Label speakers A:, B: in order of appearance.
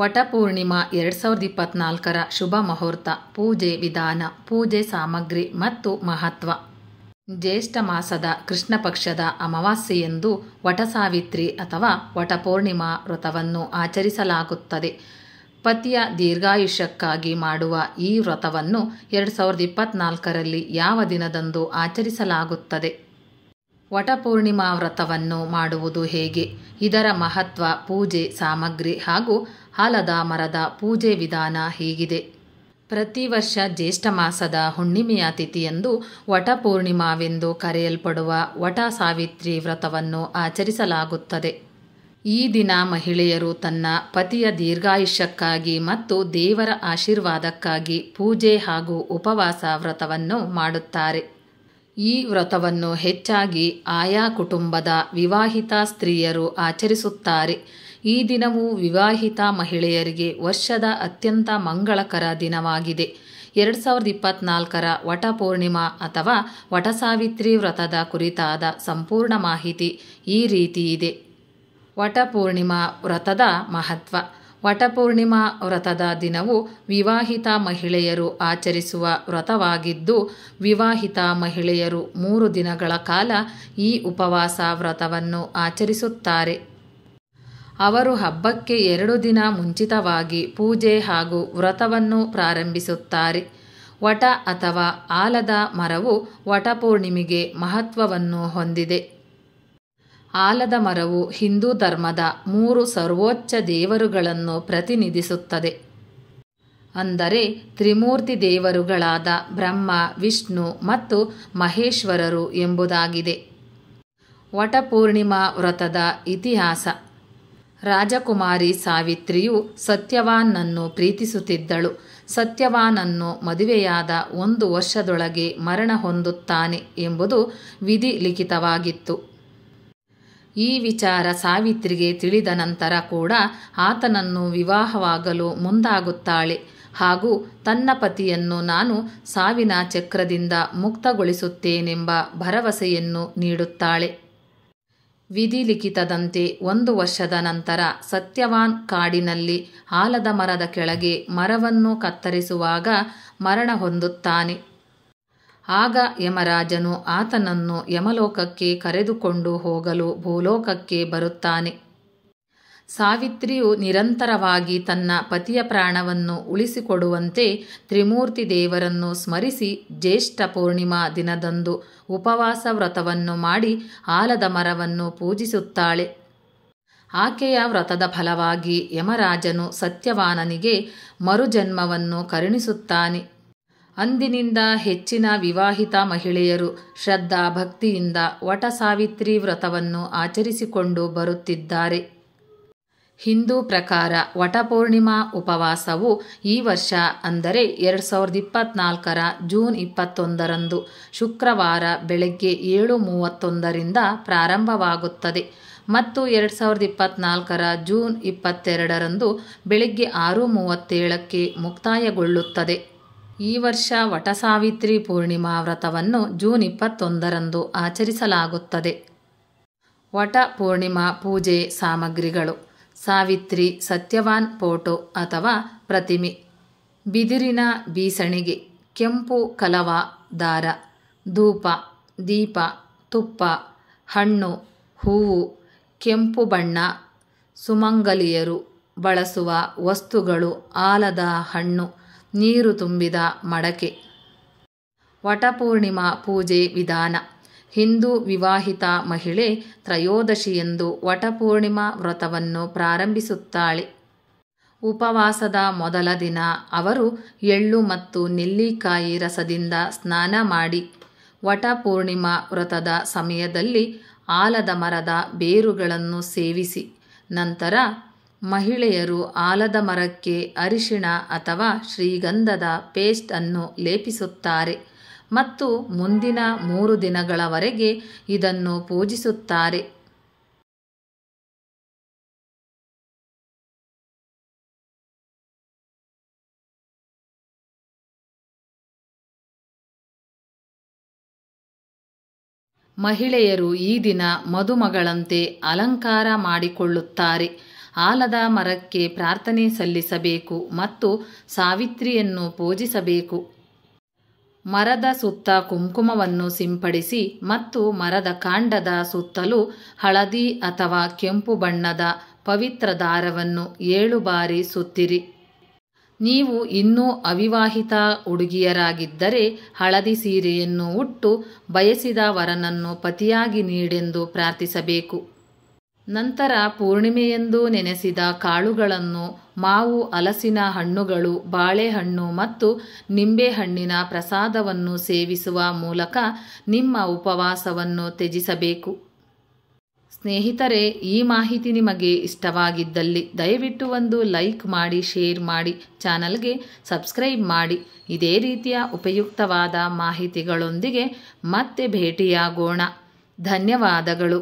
A: ವಟಪೂರ್ಣಿಮಾ ಎರಡು ಸಾವಿರದ ಇಪ್ಪತ್ನಾಲ್ಕರ ಶುಭ ಮುಹೂರ್ತ ಪೂಜೆ ವಿಧಾನ ಪೂಜೆ ಸಾಮಗ್ರಿ ಮತ್ತು ಮಹತ್ವ ಜ್ಯೇಷ್ಠ ಮಾಸದ ಕೃಷ್ಣ ಪಕ್ಷದ ಅಮಾವಾಸ್ಯೆಯೆಂದು ವಟಸಾವಿತ್ರಿ ಅಥವಾ ವಟಪೂರ್ಣಿಮಾ ವ್ರತವನ್ನು ಆಚರಿಸಲಾಗುತ್ತದೆ ಪತಿಯ ದೀರ್ಘಾಯುಷ್ಯಕ್ಕಾಗಿ ಮಾಡುವ ಈ ವ್ರತವನ್ನು ಎರಡು ಸಾವಿರದ ಇಪ್ಪತ್ತ್ನಾಲ್ಕರಲ್ಲಿ ಯಾವ ದಿನದಂದು ಆಚರಿಸಲಾಗುತ್ತದೆ ವಟಪೂರ್ಣಿಮಾ ವ್ರತವನ್ನು ಮಾಡುವುದು ಹೇಗೆ ಇದರ ಮಹತ್ವ ಪೂಜೆ ಸಾಮಗ್ರಿ ಹಾಗೂ ಹಾಲದ ಮರದ ಪೂಜೆ ವಿಧಾನ ಹೀಗಿದೆ ಪ್ರತಿ ವರ್ಷ ಜ್ಯೇಷ್ಠ ಮಾಸದ ಹುಣ್ಣಿಮೆಯ ತಿಥಿಯಂದು ವಟಪೂರ್ಣಿಮಾವೆಂದು ಕರೆಯಲ್ಪಡುವ ವಟ ಸಾವಿತ್ರಿ ವ್ರತವನ್ನು ಆಚರಿಸಲಾಗುತ್ತದೆ ಈ ದಿನ ಮಹಿಳೆಯರು ತನ್ನ ಪತಿಯ ದೀರ್ಘಾಯುಷ್ಯಕ್ಕಾಗಿ ಮತ್ತು ದೇವರ ಆಶೀರ್ವಾದಕ್ಕಾಗಿ ಪೂಜೆ ಹಾಗೂ ಉಪವಾಸ ವ್ರತವನ್ನು ಮಾಡುತ್ತಾರೆ ಈ ವ್ರತವನ್ನು ಹೆಚ್ಚಾಗಿ ಆಯಾ ಕುಟುಂಬದ ವಿವಾಹಿತ ಸ್ತ್ರೀಯರು ಆಚರಿಸುತ್ತಾರೆ ಈ ದಿನವು ವಿವಾಹಿತ ಮಹಿಳೆಯರಿಗೆ ವರ್ಷದ ಅತ್ಯಂತ ಮಂಗಳಕರ ದಿನವಾಗಿದೆ ಎರಡು ಸಾವಿರದ ಇಪ್ಪತ್ನಾಲ್ಕರ ವಟಪೂರ್ಣಿಮಾ ಅಥವಾ ವಟಸಾವಿತ್ರಿ ವ್ರತದ ಕುರಿತಾದ ಸಂಪೂರ್ಣ ಮಾಹಿತಿ ಈ ರೀತಿ ಇದೆ ವಟಪೂರ್ಣಿಮಾ ವ್ರತದ ಮಹತ್ವ ವಟಪೂರ್ಣಿಮಾ ವ್ರತದ ದಿನವು ವಿವಾಹಿತ ಮಹಿಳೆಯರು ಆಚರಿಸುವ ವ್ರತವಾಗಿದ್ದು ವಿವಾಹಿತ ಮಹಿಳೆಯರು ಮೂರು ದಿನಗಳ ಕಾಲ ಈ ಉಪವಾಸ ವ್ರತವನ್ನು ಆಚರಿಸುತ್ತಾರೆ ಅವರು ಹಬ್ಬಕ್ಕೆ ಎರಡು ದಿನ ಮುಂಚಿತವಾಗಿ ಪೂಜೆ ಹಾಗೂ ವ್ರತವನ್ನು ಪ್ರಾರಂಭಿಸುತ್ತಾರೆ ವಟ ಅಥವಾ ಆಲದ ಮರವು ವಟಪೂರ್ಣಿಮೆಗೆ ಮಹತ್ವವನ್ನು ಹೊಂದಿದೆ ಆಲದ ಮರವು ಹಿಂದೂ ಧರ್ಮದ ಮೂರು ಸರ್ವೋಚ್ಚ ದೇವರುಗಳನ್ನು ಪ್ರತಿನಿಧಿಸುತ್ತದೆ ಅಂದರೆ ತ್ರಿಮೂರ್ತಿ ದೇವರುಗಳಾದ ಬ್ರಹ್ಮ ವಿಷ್ಣು ಮತ್ತು ಮಹೇಶ್ವರರು ಎಂಬುದಾಗಿದೆ ವಟಪೂರ್ಣಿಮಾ ವ್ರತದ ಇತಿಹಾಸ ರಾಜಕುಮಾರಿ ಸಾವಿತ್ರಿಯು ಸತ್ಯವಾನನ್ನು ಪ್ರೀತಿಸುತ್ತಿದ್ದಳು ಸತ್ಯವಾನನ್ನು ಮದುವೆಯಾದ ಒಂದು ವರ್ಷದೊಳಗೆ ಮರಣ ಹೊಂದುತ್ತಾನೆ ಎಂಬುದು ವಿಧಿ ಲಿಖಿತವಾಗಿತ್ತು ಈ ವಿಚಾರ ಸಾವಿತ್ರಿಗೆ ತಿಳಿದ ನಂತರ ಕೂಡ ಆತನನ್ನು ವಿವಾಹವಾಗಲು ಮುಂದಾಗುತ್ತಾಳೆ ಹಾಗೂ ತನ್ನ ಪತಿಯನ್ನು ನಾನು ಸಾವಿನ ಚಕ್ರದಿಂದ ಮುಕ್ತಗೊಳಿಸುತ್ತೇನೆಂಬ ಭರವಸೆಯನ್ನು ನೀಡುತ್ತಾಳೆ ವಿಧಿಲಿಖಿತದಂತೆ ಒಂದು ವರ್ಷದ ನಂತರ ಸತ್ಯವಾನ್ ಕಾಡಿನಲ್ಲಿ ಆಲದ ಮರದ ಕೆಳಗೆ ಮರವನ್ನು ಕತ್ತರಿಸುವಾಗ ಮರಣ ಹೊಂದುತ್ತಾನೆ ಆಗ ಯಮರಾಜನು ಆತನನ್ನು ಯಮಲೋಕಕ್ಕೆ ಕರೆದುಕೊಂಡು ಹೋಗಲು ಭೂಲೋಕಕ್ಕೆ ಬರುತ್ತಾನೆ ಸಾವಿತ್ರಿಯು ನಿರಂತರವಾಗಿ ತನ್ನ ಪತಿಯ ಪ್ರಾಣವನ್ನು ಉಳಿಸಿಕೊಡುವಂತೆ ತ್ರಿಮೂರ್ತಿ ದೇವರನ್ನು ಸ್ಮರಿಸಿ ಜ್ಯೇಷ್ಠ ಪೂರ್ಣಿಮಾ ದಿನದಂದು ಉಪವಾಸ ವ್ರತವನ್ನು ಮಾಡಿ ಆಲದ ಮರವನ್ನು ಪೂಜಿಸುತ್ತಾಳೆ ಆಕೆಯ ವ್ರತದ ಫಲವಾಗಿ ಯಮರಾಜನು ಸತ್ಯವಾನನಿಗೆ ಮರುಜನ್ಮವನ್ನು ಕರುಣಿಸುತ್ತಾನೆ ಅಂದಿನಿಂದ ಹೆಚ್ಚಿನ ವಿವಾಹಿತ ಮಹಿಳೆಯರು ಶ್ರದ್ಧಾ ಭಕ್ತಿಯಿಂದ ವಟ ಸಾವಿತ್ರಿ ವ್ರತವನ್ನು ಆಚರಿಸಿಕೊಂಡು ಬರುತ್ತಿದ್ದಾರೆ ಹಿಂದೂ ಪ್ರಕಾರ ವಟಪೂರ್ಣಿಮಾ ಉಪವಾಸವು ಈ ವರ್ಷ ಅಂದರೆ ಎರಡು ಸಾವಿರದ ಇಪ್ಪತ್ತ್ನಾಲ್ಕರ ಜೂನ್ ಇಪ್ಪತ್ತೊಂದರಂದು ಶುಕ್ರವಾರ ಬೆಳಗ್ಗೆ ಏಳು ಮೂವತ್ತೊಂದರಿಂದ ಪ್ರಾರಂಭವಾಗುತ್ತದೆ ಮತ್ತು ಎರಡು ಸಾವಿರದ ಇಪ್ಪತ್ನಾಲ್ಕರ ಜೂನ್ ಇಪ್ಪತ್ತೆರಡರಂದು ಬೆಳಗ್ಗೆ ಆರು ಮೂವತ್ತೇಳಕ್ಕೆ ಮುಕ್ತಾಯಗೊಳ್ಳುತ್ತದೆ ಈ ವರ್ಷ ವಟಸಾವಿತ್ರಿ ಪೂರ್ಣಿಮಾ ವ್ರತವನ್ನು ಜೂನ್ ಇಪ್ಪತ್ತೊಂದರಂದು ಆಚರಿಸಲಾಗುತ್ತದೆ ವಟ ಪೂರ್ಣಿಮಾ ಪೂಜೆ ಸಾಮಗ್ರಿಗಳು ಸಾವಿತ್ರಿ ಸತ್ಯವಾನ್ ಫೋಟೋ ಅಥವಾ ಪ್ರತಿಮೆ ಬಿದಿರಿನ ಬೀಸಣಿಗೆ ಕೆಂಪು ಕಲವ ದಾರ ಧೂಪ ದೀಪ ತುಪ್ಪ ಹಣ್ಣು ಹೂವು ಕೆಂಪು ಬಣ್ಣ ಸುಮಂಗಲಿಯರು ಬಳಸುವ ವಸ್ತುಗಳು ಆಲದ ಹಣ್ಣು ನೀರು ತುಂಬಿದ ಮಡಕೆ ವಟಪೂರ್ಣಿಮಾ ಪೂಜೆ ವಿಧಾನ ಹಿಂದೂ ವಿವಾಹಿತ ಮಹಿಳೆ ತ್ರಯೋದಶಿಯೆಂದು ವಟಪೂರ್ಣಿಮಾ ವ್ರತವನ್ನು ಪ್ರಾರಂಭಿಸುತ್ತಾಳೆ ಉಪವಾಸದ ಮೊದಲ ದಿನ ಅವರು ಎಳ್ಳು ಮತ್ತು ನೆಲ್ಲಿಕಾಯಿ ರಸದಿಂದ ಸ್ನಾನ ಮಾಡಿ ವಟಪೂರ್ಣಿಮಾ ವ್ರತದ ಸಮಯದಲ್ಲಿ ಆಲದ ಮರದ ಬೇರುಗಳನ್ನು ಸೇವಿಸಿ ನಂತರ ಮಹಿಳೆಯರು ಆಲದ ಮರಕ್ಕೆ ಅರಿಶಿಣ ಅಥವಾ ಶ್ರೀಗಂಧದ ಪೇಸ್ಟ್ ಅನ್ನು ಲೇಪಿಸುತ್ತಾರೆ ಮತ್ತು ಮುಂದಿನ ಮೂರು ದಿನಗಳವರೆಗೆ ಇದನ್ನು ಪೂಜಿಸುತ್ತಾರೆ ಮಹಿಳೆಯರು ಈ ದಿನ ಮದುಮಗಳಂತೆ ಅಲಂಕಾರ ಮಾಡಿಕೊಳ್ಳುತ್ತಾರೆ ಆಲದ ಮರಕ್ಕೆ ಪ್ರಾರ್ಥನೆ ಸಲ್ಲಿಸಬೇಕು ಮತ್ತು ಸಾವಿತ್ರಿಯನ್ನು ಪೂಜಿಸಬೇಕು ಮರದ ಸುತ್ತ ಕುಂಕುಮವನ್ನು ಸಿಂಪಡಿಸಿ ಮತ್ತು ಮರದ ಕಾಂಡದ ಸುತ್ತಲೂ ಹಳದಿ ಅಥವಾ ಕೆಂಪು ಬಣ್ಣದ ಪವಿತ್ರ ದಾರವನ್ನು ಏಳು ಬಾರಿ ಸುತ್ತಿರಿ ನೀವು ಇನ್ನೂ ಅವಿವಾಹಿತ ಹುಡುಗಿಯರಾಗಿದ್ದರೆ ಹಳದಿ ಸೀರೆಯನ್ನು ಉಟ್ಟು ಬಯಸಿದ ವರನನ್ನು ಪತಿಯಾಗಿ ನೀಡೆಂದು ಪ್ರಾರ್ಥಿಸಬೇಕು ನಂತರ ಪೂರ್ಣಿಮೆಯೆಂದು ನೆನೆಸಿದ ಕಾಳುಗಳನ್ನು ಮಾವು ಅಲಸಿನ ಹಣ್ಣುಗಳು ಬಾಳೆಹಣ್ಣು ಮತ್ತು ನಿಂಬೆಹಣ್ಣಿನ ಪ್ರಸಾದವನ್ನು ಸೇವಿಸುವ ಮೂಲಕ ನಿಮ್ಮ ಉಪವಾಸವನ್ನು ತ್ಯಜಿಸಬೇಕು ಸ್ನೇಹಿತರೆ ಈ ಮಾಹಿತಿ ನಿಮಗೆ ಇಷ್ಟವಾಗಿದ್ದಲ್ಲಿ ದಯವಿಟ್ಟು ಒಂದು ಲೈಕ್ ಮಾಡಿ ಶೇರ್ ಮಾಡಿ ಚಾನಲ್ಗೆ ಸಬ್ಸ್ಕ್ರೈಬ್ ಮಾಡಿ ಇದೇ ರೀತಿಯ ಉಪಯುಕ್ತವಾದ ಮಾಹಿತಿಗಳೊಂದಿಗೆ ಮತ್ತೆ ಭೇಟಿಯಾಗೋಣ ಧನ್ಯವಾದಗಳು